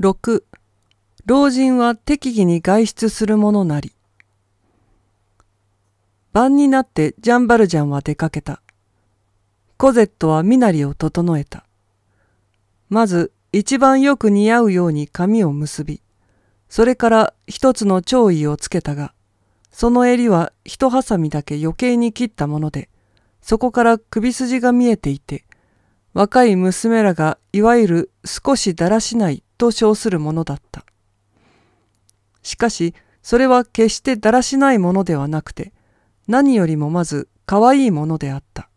6老人は適宜に外出するものなり晩になってジャンバルジャンは出かけたコゼットは身なりを整えたまず一番よく似合うように髪を結びそれから一つの蝶衣をつけたがその襟は一ハサミだけ余計に切ったものでそこから首筋が見えていて若い娘らがいわゆる少しだらしないと称するものだった。しかし、それは決してだらしないものではなくて、何よりもまず可愛いものであった。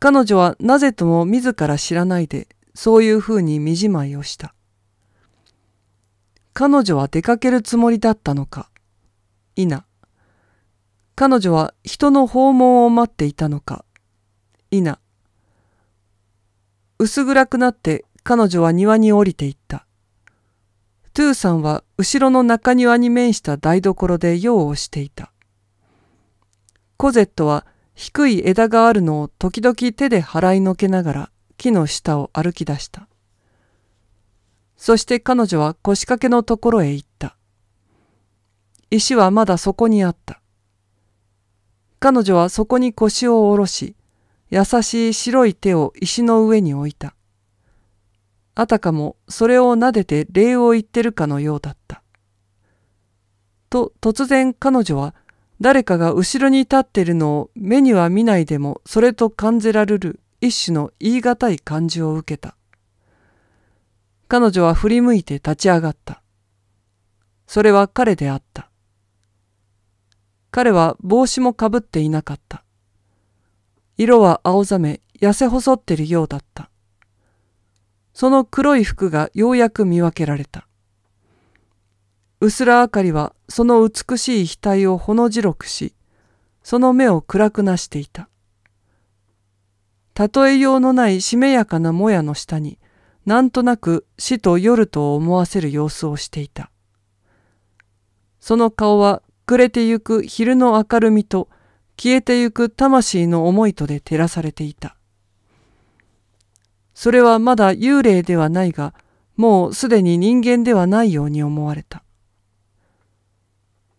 彼女はなぜとも自ら知らないで、そういうふうに身じまいをした。彼女は出かけるつもりだったのか、否。彼女は人の訪問を待っていたのか、否。薄暗くなって彼女は庭に降りていった。トゥーさんは後ろの中庭に面した台所で用をしていた。コゼットは低い枝があるのを時々手で払いのけながら木の下を歩き出した。そして彼女は腰掛けのところへ行った。石はまだそこにあった。彼女はそこに腰を下ろし、優しい白い手を石の上に置いた。あたかもそれを撫でて礼を言ってるかのようだった。と突然彼女は誰かが後ろに立っているのを目には見ないでもそれと感じられる一種の言い難い感じを受けた。彼女は振り向いて立ち上がった。それは彼であった。彼は帽子もかぶっていなかった。色は青ざめ痩せ細ってるようだった。その黒い服がようやく見分けられた。薄ら明かりはその美しい額をほの白くし、その目を暗くなしていた。例えようのないしめやかなもやの下に、なんとなく死と夜と思わせる様子をしていた。その顔は暮れてゆく昼の明るみと消えてゆく魂の思いとで照らされていた。それはまだ幽霊ではないが、もうすでに人間ではないように思われた。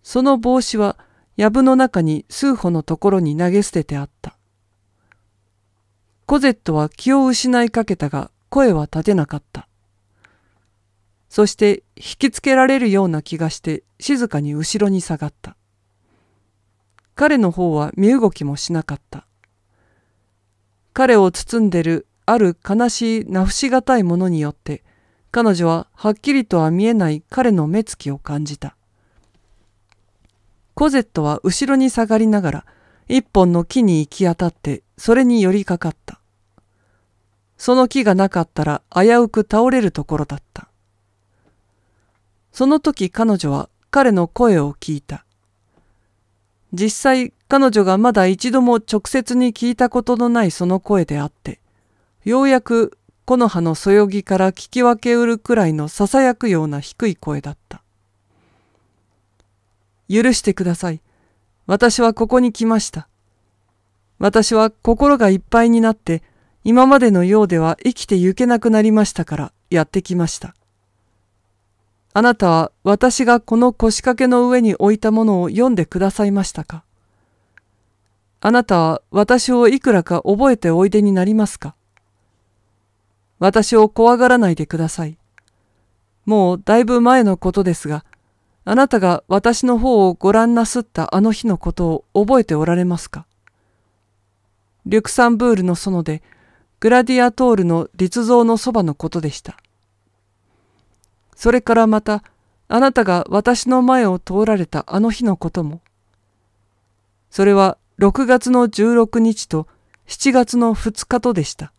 その帽子は、藪の中に数歩のところに投げ捨ててあった。コゼットは気を失いかけたが、声は立てなかった。そして引きつけられるような気がして静かに後ろに下がった。彼の方は身動きもしなかった。彼を包んでるある悲しいな不しがたいものによって彼女ははっきりとは見えない彼の目つきを感じた。コゼットは後ろに下がりながら一本の木に行き当たってそれに寄りかかった。その木がなかったら危うく倒れるところだった。その時彼女は彼の声を聞いた。実際彼女がまだ一度も直接に聞いたことのないその声であって、ようやく木の葉のそよぎから聞き分けうるくらいのささやくような低い声だった。許してください。私はここに来ました。私は心がいっぱいになって、今までのようでは生きてゆけなくなりましたからやってきました。あなたは私がこの腰掛けの上に置いたものを読んでくださいましたかあなたは私をいくらか覚えておいでになりますか私を怖がらないでください。もうだいぶ前のことですが、あなたが私の方をご覧なすったあの日のことを覚えておられますかリュクサンブールの園で、グラディアトールの立像のそばのことでした。それからまた、あなたが私の前を通られたあの日のことも、それは6月の16日と7月の2日とでした。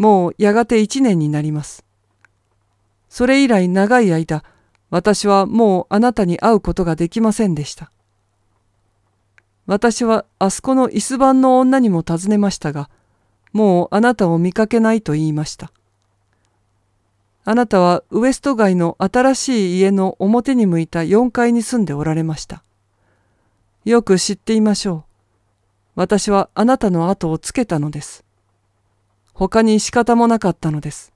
もうやがて一年になります。それ以来長い間、私はもうあなたに会うことができませんでした。私はあそこの椅子番の女にも尋ねましたが、もうあなたを見かけないと言いました。あなたはウエスト街の新しい家の表に向いた4階に住んでおられました。よく知っていましょう。私はあなたの後をつけたのです。他に仕方もなかったのです。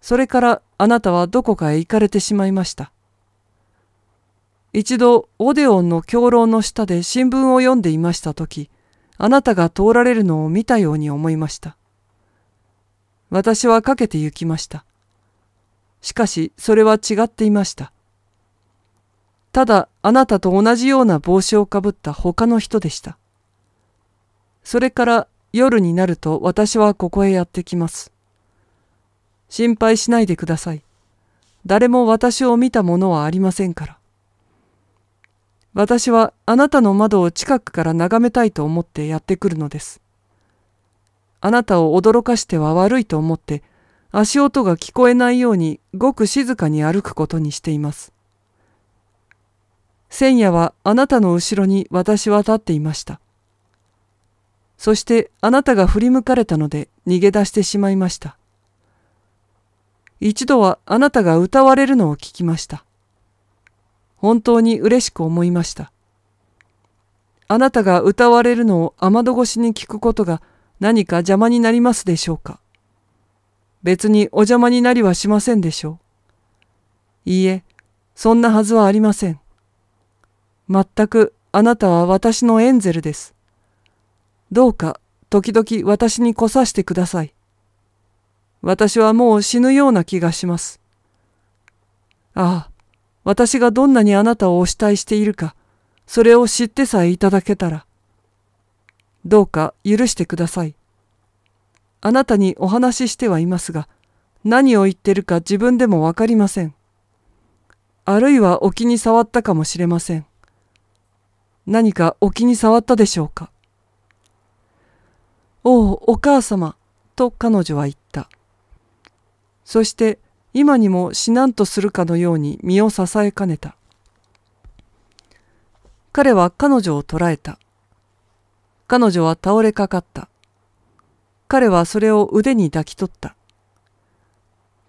それからあなたはどこかへ行かれてしまいました。一度オデオンの狂論の下で新聞を読んでいました時、あなたが通られるのを見たように思いました。私はかけて行きました。しかしそれは違っていました。ただあなたと同じような帽子をかぶった他の人でした。それから夜になると私はここへやってきます。心配しないでください。誰も私を見たものはありませんから。私はあなたの窓を近くから眺めたいと思ってやってくるのです。あなたを驚かしては悪いと思って足音が聞こえないようにごく静かに歩くことにしています。千夜はあなたの後ろに私は立っていました。そしてあなたが振り向かれたので逃げ出してしまいました。一度はあなたが歌われるのを聞きました。本当に嬉しく思いました。あなたが歌われるのを雨戸越しに聞くことが何か邪魔になりますでしょうか別にお邪魔になりはしませんでしょう。いいえ、そんなはずはありません。全くあなたは私のエンゼルです。どうか時々私に来さしてください。私はもう死ぬような気がします。ああ、私がどんなにあなたをお慕いしているか、それを知ってさえいただけたら、どうか許してください。あなたにお話ししてはいますが、何を言ってるか自分でもわかりません。あるいはお気に障ったかもしれません。何かお気に障ったでしょうか。おお、お母様、と彼女は言った。そして今にも死なんとするかのように身を支えかねた。彼は彼女を捕らえた。彼女は倒れかかった。彼はそれを腕に抱き取った。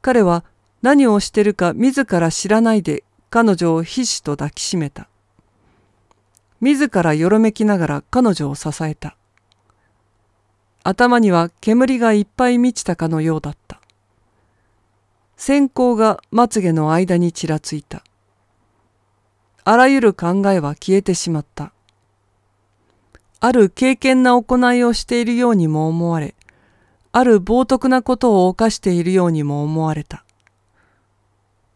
彼は何をしてるか自ら知らないで彼女を必死と抱きしめた。自らよろめきながら彼女を支えた。頭には煙がいっぱい満ちたかのようだった。線香がまつげの間にちらついた。あらゆる考えは消えてしまった。ある敬虔な行いをしているようにも思われ、ある冒涜なことを犯しているようにも思われた。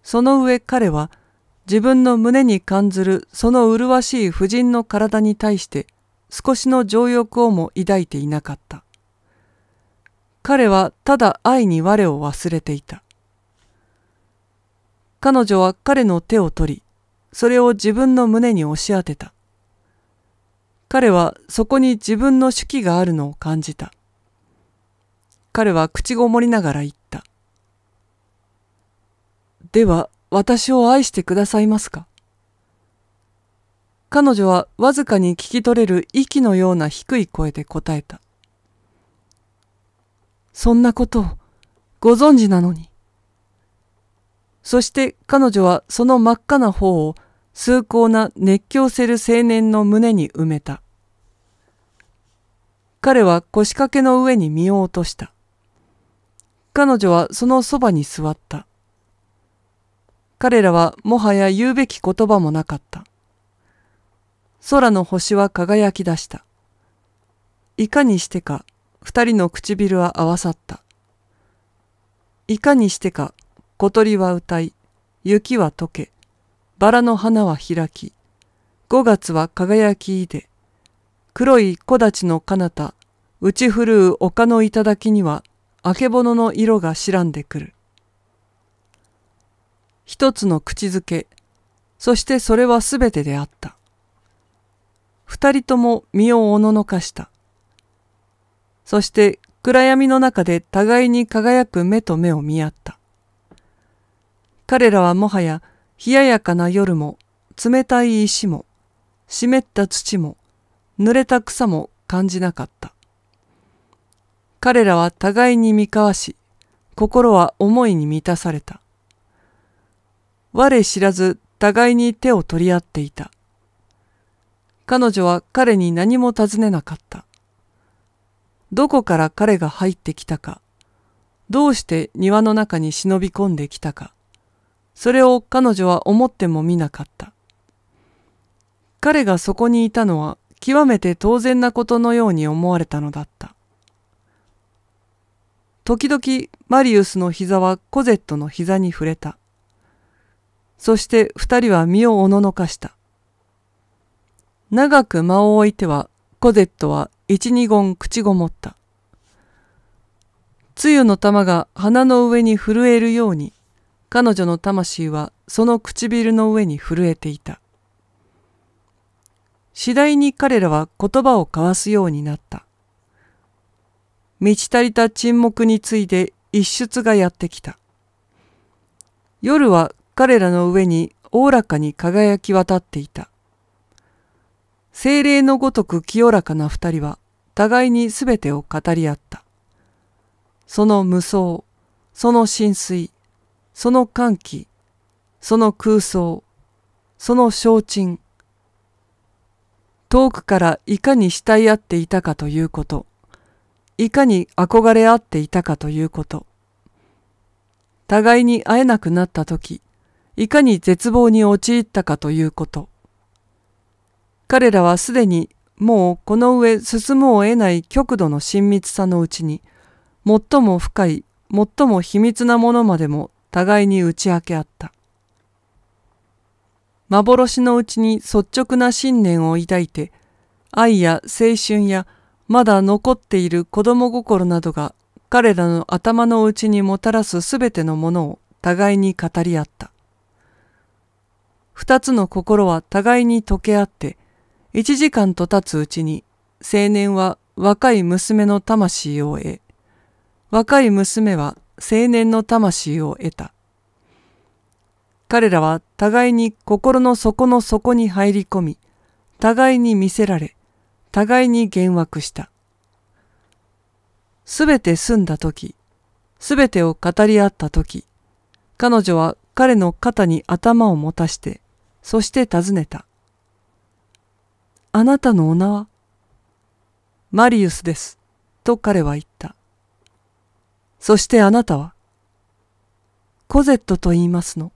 その上彼は自分の胸に感ずるその麗しい婦人の体に対して少しの情欲をも抱いていなかった。彼はただ愛に我を忘れていた。彼女は彼の手を取り、それを自分の胸に押し当てた。彼はそこに自分の手記があるのを感じた。彼は口ごもりながら言った。では、私を愛してくださいますか彼女はわずかに聞き取れる息のような低い声で答えた。そんなことをご存知なのに。そして彼女はその真っ赤な方を崇高な熱狂せる青年の胸に埋めた。彼は腰掛けの上に身を落とした。彼女はそのそばに座った。彼らはもはや言うべき言葉もなかった。空の星は輝き出した。いかにしてか二人の唇は合わさった。いかにしてか、小鳥は歌い、雪は溶け、バラの花は開き、五月は輝きいで、黒い木立の彼方、打ち震う丘の頂には、あけぼのの色が白んでくる。一つの口づけ、そしてそれはすべてであった。二人とも身をおののかした。そして暗闇の中で互いに輝く目と目を見合った。彼らはもはや冷ややかな夜も冷たい石も湿った土も濡れた草も感じなかった。彼らは互いに見交わし、心は思いに満たされた。我知らず互いに手を取り合っていた。彼女は彼に何も尋ねなかった。どこから彼が入ってきたか、どうして庭の中に忍び込んできたか、それを彼女は思ってもみなかった。彼がそこにいたのは極めて当然なことのように思われたのだった。時々マリウスの膝はコゼットの膝に触れた。そして二人は身をおののかした。長く間を置いてはコゼットは一二言口ごもった。つゆの玉が鼻の上に震えるように、彼女の魂はその唇の上に震えていた。次第に彼らは言葉を交わすようになった。満ち足りた沈黙に次いで一出がやってきた。夜は彼らの上におおらかに輝き渡っていた。精霊のごとく清らかな二人は互いにすべてを語り合った。その無双、その浸水、その歓喜、その空想、その承沈。遠くからいかに慕い合っていたかということ、いかに憧れ合っていたかということ。互いに会えなくなった時、いかに絶望に陥ったかということ。彼らはすでにもうこの上進もう得ない極度の親密さのうちに最も深い最も秘密なものまでも互いに打ち明け合った幻のうちに率直な信念を抱いて愛や青春やまだ残っている子供心などが彼らの頭の内にもたらすすべてのものを互いに語り合った。二つの心は互いに溶け合って、一時間と経つうちに青年は若い娘の魂を得、若い娘は青年の魂を得た。彼らは互いに心の底の底に入り込み、互いに見せられ、互いに幻惑した。すべて済んだ時、すべてを語り合った時、彼女は彼の肩に頭を持たして、そして尋ねた。あなたのお名はマリウスです。と彼は言った。そしてあなたはコゼットと言いますの。